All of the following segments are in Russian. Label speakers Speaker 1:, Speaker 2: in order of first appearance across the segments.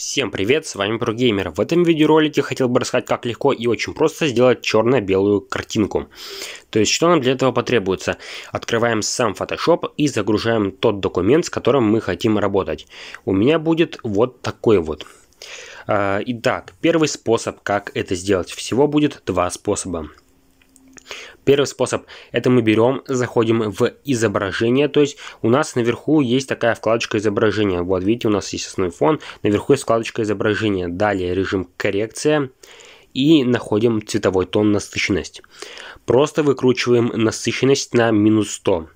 Speaker 1: Всем привет, с вами ProGamer. В этом видеоролике хотел бы рассказать, как легко и очень просто сделать черно-белую картинку. То есть, что нам для этого потребуется? Открываем сам Photoshop и загружаем тот документ, с которым мы хотим работать. У меня будет вот такой вот. А, итак, первый способ, как это сделать. Всего будет два способа. Первый способ – это мы берем, заходим в изображение, то есть у нас наверху есть такая вкладочка изображения. Вот видите, у нас есть основной фон, наверху есть вкладочка изображения. Далее режим коррекция и находим цветовой тон насыщенность. Просто выкручиваем насыщенность на минус 100.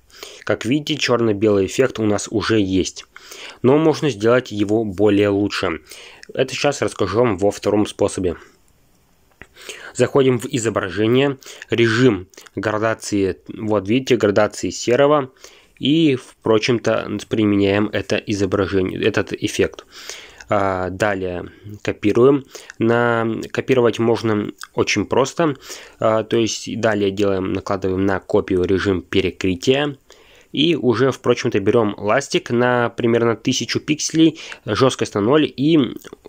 Speaker 1: Как видите, черно-белый эффект у нас уже есть. Но можно сделать его более лучше. Это сейчас расскажу вам во втором способе. Заходим в изображение, режим градации, вот видите, градации серого. И, впрочем-то, применяем это изображение, этот эффект. А, далее копируем. На, копировать можно очень просто. А, то есть далее делаем, накладываем на копию режим перекрытия и уже, впрочем-то, берем ластик на примерно 1000 пикселей, жесткость на 0 и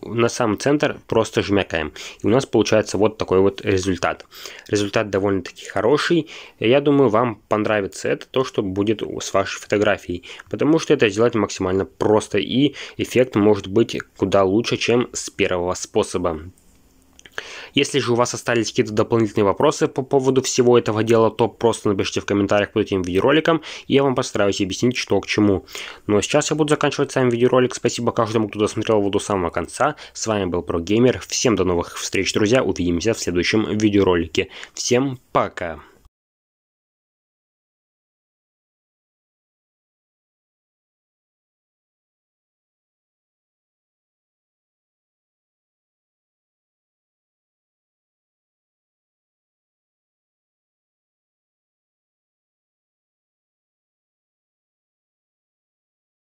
Speaker 1: на сам центр просто жмякаем. И у нас получается вот такой вот результат. Результат довольно-таки хороший. Я думаю, вам понравится это, то, что будет с вашей фотографией, потому что это сделать максимально просто и эффект может быть куда лучше, чем с первого способа. Если же у вас остались какие-то дополнительные вопросы по поводу всего этого дела, то просто напишите в комментариях под этим видеороликом, и я вам постараюсь объяснить, что к чему. Ну а сейчас я буду заканчивать сам видеоролик. Спасибо каждому, кто досмотрел его до самого конца. С вами был ProGamer. Всем до новых встреч, друзья. Увидимся в следующем видеоролике. Всем пока!